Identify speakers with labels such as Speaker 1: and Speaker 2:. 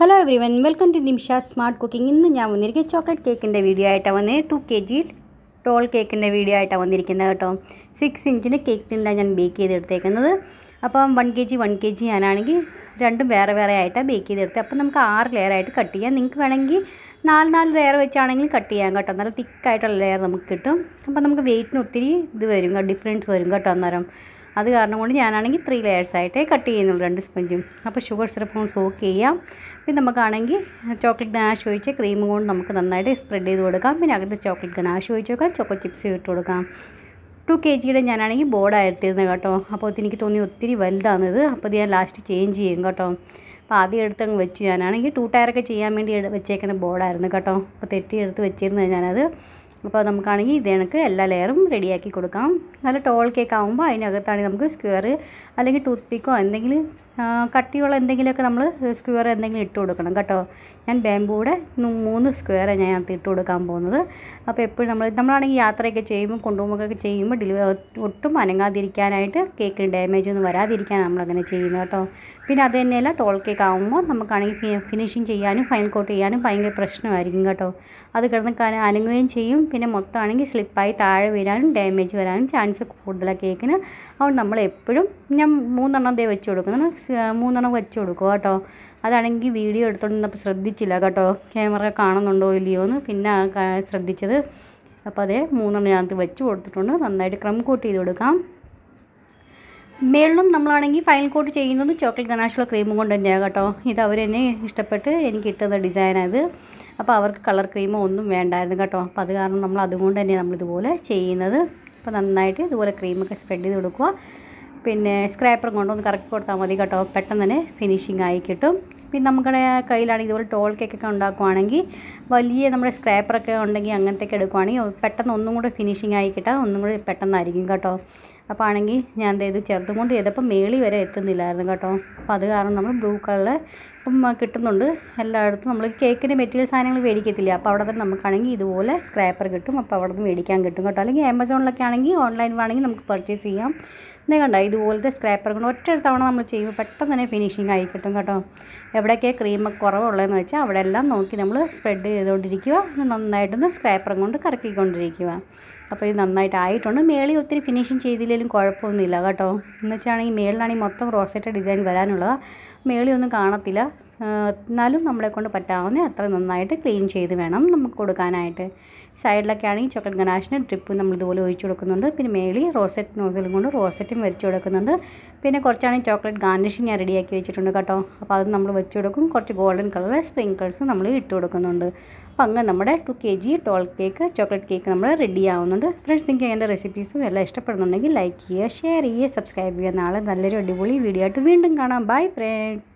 Speaker 1: hello everyone welcome to Nimisha smart cooking ഇന്ന് ഞാൻ വന്നിരിക്കുന്നത് ചോക്ലേറ്റ് കേക്കിൻ്റെ വീഡിയോ ആയിട്ടാണ് വന്നത് ടു കെ ജി ടോൾ കേക്കിൻ്റെ വീഡിയോ ആയിട്ടാണ് വന്നിരിക്കുന്നത് കേട്ടോ സിക്സ് ഇഞ്ചിൻ്റെ കേക്ക് ഞാൻ ബേക്ക് ചെയ്തെടുത്തേക്കുന്നത് അപ്പം one K G one K G ഞാനാണെങ്കിൽ രണ്ടും വേറെ വേറെ ആയിട്ടാണ് ബേക്ക് ചെയ്തെടുത്തത് അപ്പം നമുക്ക് ആറ് ലെയർ ആയിട്ട് കട്ട് ചെയ്യാം നിങ്ങൾക്ക് വേണമെങ്കിൽ നാല് നാല് ലെയർ വെച്ചാണെങ്കിലും കട്ട് ചെയ്യാം കേട്ടോ നല്ല തിക്കായിട്ടുള്ള ലെയർ നമുക്ക് കിട്ടും അപ്പം നമുക്ക് വെയിറ്റിന് ഒത്തിരി ഇത് വരും ഡിഫറൻസ് വരും കേട്ടോ അന്നേരം അത് കാരണം കൊണ്ട് ഞാനാണെങ്കിൽ ത്രീ ലെയേഴ്സായിട്ടേ കട്ട് ചെയ്യുന്നുള്ളൂ രണ്ട് സ്പഞ്ചും അപ്പോൾ ഷുഗർ സിറപ്പ് കൊണ്ട് സോക്ക് ചെയ്യാം പിന്നെ നമുക്കാണെങ്കിൽ ചോക്ലേറ്റ് ഗനാഷ് ഒഴിച്ച് ക്രീം കൊണ്ട് നമുക്ക് നന്നായിട്ട് സ്പ്രെഡ് ചെയ്ത് കൊടുക്കാം പിന്നെ അകത്ത് ചോക്ലേറ്റ് ഗനാഷ് ഒഴിച്ച് വെക്കാം ചോക്കോ ചിപ്സ് ഇട്ട് കൊടുക്കാം ടു കെ ജിയുടെ ഞാനാണെങ്കിൽ ബോർഡ് എടുത്തിരുന്നത് കേട്ടോ അപ്പോൾ എനിക്ക് തോന്നി ഒത്തിരി വലുതാണിത് അപ്പോൾ ഞാൻ ലാസ്റ്റ് ചേഞ്ച് ചെയ്യും കേട്ടോ അപ്പോൾ ആദ്യം എടുത്തങ്ങ് വെച്ചു ഞാനാണെങ്കിൽ ടു ടയറൊക്കെ ചെയ്യാൻ വേണ്ടി വെച്ചേക്കുന്ന ബോർഡായിരുന്നു കേട്ടോ അപ്പോൾ തെറ്റി എടുത്ത് വെച്ചിരുന്നത് ഞാനത് അപ്പോൾ നമുക്കാണെങ്കിൽ ഇത് കണക്ക് എല്ലാ ലെയറും റെഡിയാക്കി കൊടുക്കാം നല്ല ടോൾ കേക്ക് ആകുമ്പോൾ അതിനകത്താണ് നമുക്ക് സ്ക്വയർ അല്ലെങ്കിൽ ടൂത്ത് പിക്കോ എന്തെങ്കിലും കട്ടിയുള്ള എന്തെങ്കിലുമൊക്കെ നമ്മൾ സ്ക്വയർ എന്തെങ്കിലും ഇട്ട് കൊടുക്കണം കേട്ടോ ഞാൻ ബാമ്പൂടെ മൂന്ന് സ്ക്വയർ ഞാൻ അത് ഇട്ട് കൊടുക്കാൻ പോകുന്നത് അപ്പോൾ എപ്പോഴും നമ്മൾ നമ്മളാണെങ്കിൽ യാത്രയൊക്കെ ചെയ്യുമ്പോൾ കൊണ്ടുപോകുമ്പോൾ ചെയ്യുമ്പോൾ ഡെലിവറി ഒട്ടും അനങ്ങാതിരിക്കാനായിട്ട് കേക്കിന് ഡാമേജ് ഒന്നും വരാതിരിക്കാൻ നമ്മളങ്ങനെ ചെയ്യുന്നത് കേട്ടോ പിന്നെ അത് തന്നെയല്ല ടോൾ കേക്ക് ആകുമ്പോൾ നമുക്കാണെങ്കിൽ ഫിനിഷിങ് ചെയ്യാനും ഫൈനൽ കോട്ട് ചെയ്യാനും ഭയങ്കര പ്രശ്നമായിരിക്കും കേട്ടോ അത് കിടന്ന് അനങ്ങുകയും ചെയ്യും പിന്നെ മൊത്തമാണെങ്കിൽ സ്ലിപ്പായി താഴെ വീഴാനും ഡാമേജ് വരാനും ചാൻസ് കൂടുതലാണ് കേക്കിന് അതുകൊണ്ട് നമ്മൾ എപ്പോഴും ഞാൻ മൂന്നെണ്ണം ദേ വെച്ച് കൊടുക്കുന്നത് മൂന്നെണ്ണം വെച്ച് കൊടുക്കും കേട്ടോ അതാണെങ്കിൽ വീഡിയോ എടുത്തുകൊണ്ടിരുന്നപ്പോൾ ശ്രദ്ധിച്ചില്ല കേട്ടോ ക്യാമറ കാണുന്നുണ്ടോ ഇല്ലയോ എന്ന് പിന്നെ ശ്രദ്ധിച്ചത് അപ്പോൾ അതേ മൂന്നെണ്ണം ഞാനത് വെച്ച് കൊടുത്തിട്ടുണ്ട് നന്നായിട്ട് ക്രം കോട്ട് ചെയ്ത് കൊടുക്കാം മേളിലും നമ്മളാണെങ്കിൽ ഫൈൽ കോട്ട് ചെയ്യുന്നത് ചോക്ലേറ്റ് ഗനാഷുള്ള ക്രീമും കൊണ്ട് തന്നെയാണ് കേട്ടോ ഇത് അവർ തന്നെ ഇഷ്ടപ്പെട്ട് എനിക്ക് ഇട്ടുന്ന ഡിസൈനായത് അപ്പോൾ അവർക്ക് കളർ ക്രീമോ ഒന്നും വേണ്ടായിരുന്നു കേട്ടോ അപ്പോൾ അത് കാരണം നമ്മൾ അതുകൊണ്ട് തന്നെയാണ് നമ്മളിതുപോലെ ചെയ്യുന്നത് അപ്പോൾ നന്നായിട്ട് ഇതുപോലെ ക്രീമൊക്കെ സ്പ്രെഡ് ചെയ്ത് കൊടുക്കുക പിന്നെ സ്ക്രാപ്പറും കൊണ്ടൊന്ന് കറക്കി കൊടുത്താൽ മതി കേട്ടോ പെട്ടെന്ന് തന്നെ ഫിനിഷിംഗ് ആയി കിട്ടും പിന്നെ നമ്മുടെ കയ്യിലാണെങ്കിൽ ഇതുപോലെ ടോൾ കേക്കൊക്കെ ഉണ്ടാക്കുവാണെങ്കിൽ വലിയ നമ്മുടെ സ്ക്രാപ്പറൊക്കെ ഉണ്ടെങ്കിൽ അങ്ങനത്തെ ഒക്കെ എടുക്കുവാണെങ്കിൽ പെട്ടെന്ന് ഒന്നും കൂടെ ഫിനിഷിംഗ് ആയി കിട്ടാം ഒന്നും കൂടി പെട്ടെന്നായിരിക്കും കേട്ടോ അപ്പോൾ ആണെങ്കിൽ ഞാൻ എന്ത് ഇത് ചെറുതും കൊണ്ട് ചെയ്തപ്പോൾ മേളി വരെ എത്തുന്നില്ലായിരുന്നു കേട്ടോ അപ്പോൾ അത് കാരണം നമ്മൾ ബ്ലൂ കളർ ഇപ്പം കിട്ടുന്നുണ്ട് എല്ലായിടത്തും നമ്മൾ കേക്കിൻ്റെ മെറ്റീരിയൽ സാധനങ്ങൾ മേടിക്കത്തില്ല അപ്പോൾ അവിടെ തന്നെ നമുക്കാണെങ്കിൽ ഇതുപോലെ സ്ക്രാപ്പർ കിട്ടും അപ്പോൾ അവിടെ നിന്ന് മേടിക്കാൻ കിട്ടും കേട്ടോ അല്ലെങ്കിൽ ആമസോണിലൊക്കെ ആണെങ്കിൽ ഓൺലൈൻ വേണമെങ്കിൽ നമുക്ക് പർച്ചേസ് ചെയ്യാം എന്നേ കണ്ടോ ഇതുപോലത്തെ സ്ക്രാപ്പർ കൊണ്ട് ഒറ്റ തവണ നമ്മൾ ചെയ്യുമ്പോൾ പെട്ടെന്ന് തന്നെ ഫിനിഷിങ് ആയി കിട്ടും കേട്ടോ എവിടെയൊക്കെ ക്രീമൊക്കെ കുറവുള്ളതെന്ന് വെച്ചാൽ അവിടെ എല്ലാം നോക്കി നമ്മൾ സ്പ്രെഡ് ചെയ്തുകൊണ്ടിരിക്കുക നന്നായിട്ടൊന്ന് സ്ക്രാപ്പറും കൊണ്ട് കറക്കിക്കൊണ്ടിരിക്കുക അപ്പോൾ ഇത് നന്നായിട്ട് ആയിട്ടുണ്ട് മേളിൽ ഒത്തിരി ഫിനിഷിങ് ചെയ്തില്ലെങ്കിലും കുഴപ്പമൊന്നുമില്ല കേട്ടോ എന്ന് വെച്ചാണെങ്കിൽ മേളിലാണെങ്കിൽ മൊത്തം റോസറ്റ ഡിസൈൻ വരാനുള്ളതാണ് മേളിയൊന്നും കാണത്തില്ല എന്നാലും നമ്മളെ കൊണ്ട് പറ്റാവുന്ന അത്ര നന്നായിട്ട് ക്ലീൻ ചെയ്ത് വേണം നമുക്ക് കൊടുക്കാനായിട്ട് സൈഡിലൊക്കെ ആണെങ്കിൽ ചോക്ലേറ്റ് ഗനാഷിന് ഡ്രിപ്പും നമ്മൾ ഇതുപോലെ ഒഴിച്ചു കൊടുക്കുന്നുണ്ട് പിന്നെ മേളിൽ റോസറ്റ് നോസിലും കൊണ്ട് റോസെറ്റും വരച്ചു കൊടുക്കുന്നുണ്ട് പിന്നെ കുറച്ചാണെങ്കിൽ ചോക്ലേറ്റ് ഗാർണിഷ് ഞാൻ റെഡിയാക്കി വെച്ചിട്ടുണ്ട് കേട്ടോ അപ്പോൾ അത് നമ്മൾ വെച്ച് കൊടുക്കും കുറച്ച് ഗോൾഡൻ കളർ സ്പ്രിങ്കിൾസ് നമ്മൾ ഇട്ട് കൊടുക്കുന്നുണ്ട് അപ്പോൾ അങ്ങനെ നമ്മുടെ two K G tall cake chocolate cake നമ്മൾ റെഡി ആവുന്നുണ്ട് ഫ്രണ്ട്സ് നിങ്ങൾക്ക് എൻ്റെ റെസിപ്പീസും എല്ലാം ഇഷ്ടപ്പെടുന്നുണ്ടെങ്കിൽ ലൈക്ക് ചെയ്യുക ഷെയർ ചെയ്യുക സബ്സ്ക്രൈബ് ചെയ്യുക നാളെ നല്ലൊരു അടിപൊളി വീഡിയോ ആയിട്ട് വീണ്ടും കാണാം ബൈ ഫ്രണ്ട്